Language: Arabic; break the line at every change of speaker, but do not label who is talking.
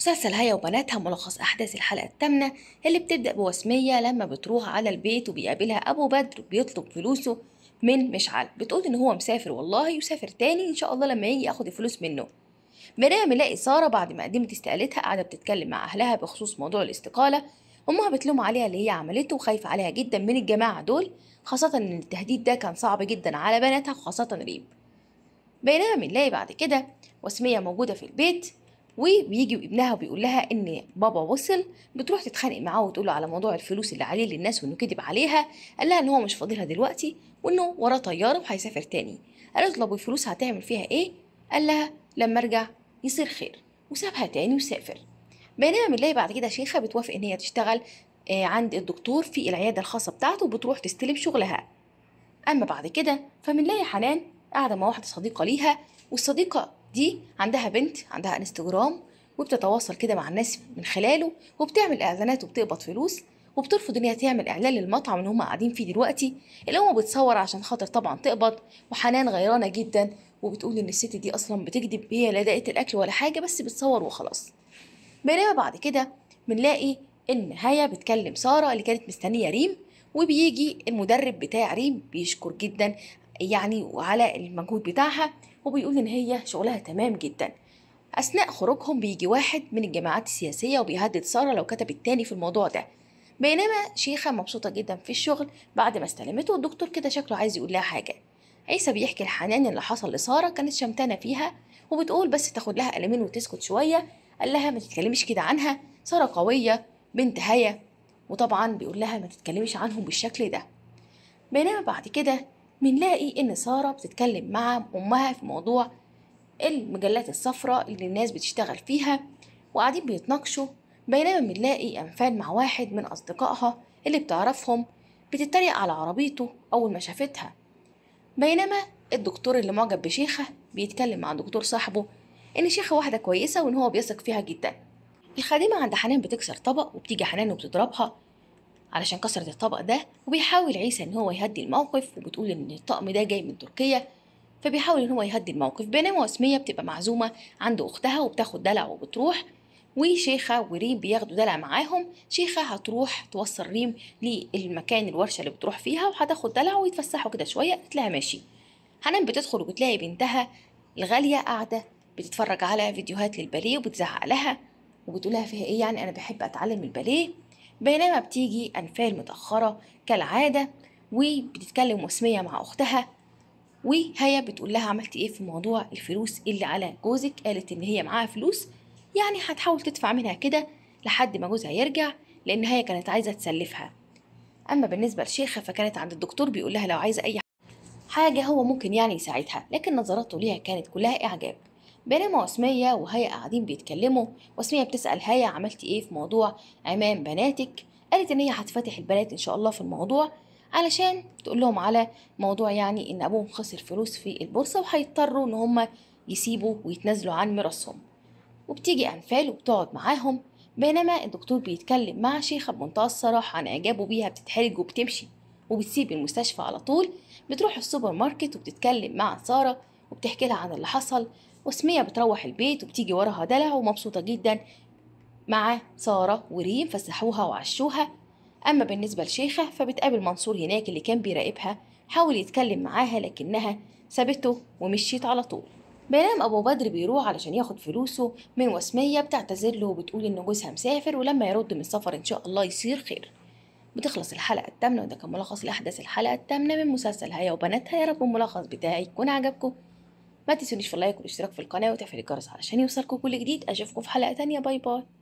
مسلسل هيا وبناتها ملخص أحداث الحلقة الثامنة اللي بتبدأ بوسمية لما بتروح على البيت وبيقابلها أبو بدر بيطلب فلوسه من مشعل بتقول إن هو مسافر والله يسافر تاني إن شاء الله لما يجي ياخد الفلوس منه مريم بنلاقي سارة بعد ما قدمت استقالتها قاعدة بتتكلم مع أهلها بخصوص موضوع الاستقالة أمها بتلوم عليها اللي هي عملته وخايفة عليها جدا من الجماعة دول خاصة إن التهديد ده كان صعب جدا على بناتها وخاصة ريم بينما بنلاقي بعد كده وسمية موجودة في البيت وبيجي ابنها وبيقول لها ان بابا وصل بتروح تتخانق معاه وتقول له على موضوع الفلوس اللي عليه للناس وانه كذب عليها قال لها ان هو مش فاضلها دلوقتي وانه وراه طياره وهيسافر تاني قالت له الفلوس هتعمل فيها ايه قال لها لما ارجع يصير خير وسابها تاني وسافر بينما بنلاقي بعد كده شيخه بتوافق ان هي تشتغل آه، عند الدكتور في العياده الخاصه بتاعته وبتروح تستلم شغلها اما بعد كده فبنلاقي حنان قاعده مع واحده صديقه ليها والصديقه دي عندها بنت عندها انستجرام وبتتواصل كده مع الناس من خلاله وبتعمل اعلانات وبتقبض فلوس وبترفض ان هي تعمل اعلان للمطعم اللي هم قاعدين فيه دلوقتي اللي هم بتصور عشان خاطر طبعا تقبض وحنان غيرانه جدا وبتقول ان الست دي اصلا بتكذب هي لا دقت الاكل ولا حاجه بس بتصور وخلاص بينما بعد كده بنلاقي ان هيا بتكلم ساره اللي كانت مستنيه ريم وبيجي المدرب بتاع ريم بيشكر جدا يعني وعلى المجهود بتاعها وبيقول إن هي شغلها تمام جدا أثناء خروجهم بيجي واحد من الجماعات السياسية وبيهدد سارة لو كتبت تاني في الموضوع ده بينما شيخة مبسوطة جدا في الشغل بعد ما استلمته الدكتور كده شكله عايز يقول لها حاجة عيسى بيحكي الحنان اللي حصل لسارة كانت شمتانة فيها وبتقول بس تاخد لها قلمين وتسكت شوية قال لها ما تتكلميش كده عنها سارة قوية بنت هيا وطبعا بيقول لها ما تتكلميش عنهم بالشكل ده بينما بعد كده بنلاقي ان ساره بتتكلم مع امها في موضوع المجلات الصفراء اللي الناس بتشتغل فيها وقاعدين بيتناقشوا بينما بنلاقي انفان مع واحد من اصدقائها اللي بتعرفهم بتتريق على عربيته اول ما شافتها بينما الدكتور اللي معجب بشيخه بيتكلم مع دكتور صاحبه ان شيخه واحده كويسه وان هو بيثق فيها جدا الخادمه عند حنان بتكسر طبق وبتيجي حنان وبتضربها علشان كسرت الطبق ده وبيحاول عيسى ان هو يهدي الموقف وبتقول ان الطقم ده جاي من تركيا فبيحاول ان هو يهدي الموقف بينما وسميه بتبقى معزومه عند اختها وبتاخد دلع وبتروح وشيخة وريم بياخدوا دلع معاهم شيخة هتروح توصل ريم للمكان الورشة اللي بتروح فيها وهتاخد دلع ويتفسحوا كده شوية تلاقيها ماشي حنان بتدخل وبتلاقي بنتها الغالية قاعدة بتتفرج على فيديوهات للباليه وبتزعق لها وبتقولها فيها ايه يعني انا بحب اتعلم الباليه بينما بتيجي أنفال متأخرة كالعادة وبتتكلم وسمية مع أختها وهي بتقول لها عملتي ايه في موضوع الفلوس اللي على جوزك قالت ان هي معاها فلوس يعني هتحاول تدفع منها كده لحد ما جوزها يرجع لان هي كانت عايزه تسلفها اما بالنسبه لشيخه فكانت عند الدكتور بيقول لها لو عايزه اي حاجه هو ممكن يعني يساعدها لكن نظراته ليها كانت كلها اعجاب بينما وسمية وهيا قاعدين بيتكلموا وسمية بتسأل هيا عملتي ايه في موضوع عمام بناتك قالت ان هي هتفتح البنات ان شاء الله في الموضوع علشان تقول لهم على موضوع يعني ان ابوهم خسر فلوس في البورصة وهيضطروا ان هم يسيبوا ويتنازلوا عن ميراثهم وبتيجي أنفال وبتقعد معاهم بينما الدكتور بيتكلم مع شيخة بمنتهى الصراحة عن إعجابه بيها بتتحرج وبتمشي وبتسيب المستشفى على طول بتروح السوبر ماركت وبتتكلم مع سارة وبتحكي لها عن اللي حصل وسمية بتروح البيت وبتيجي وراها دلع ومبسوطة جدا مع سارة وريم فسحوها وعشوها أما بالنسبة لشيخة فبتقابل منصور هناك اللي كان بيراقبها حاول يتكلم معاها لكنها سابته ومشيت على طول بينام أبو بدر بيروح علشان ياخد فلوسه من وسمية بتعتذر له وبتقول إن جوزها مسافر ولما يرد من السفر إن شاء الله يصير خير بتخلص الحلقة التامنة وده كان ملخص لأحداث الحلقة التامنة من مسلسل هيا وبناتها يا رب الملخص بتاعي يكون عجبكم ما تنسونيش في اللايك والاشتراك في القناه وتفعيل الجرس علشان يوصلكم كل جديد اشوفكم في حلقه تانية باي باي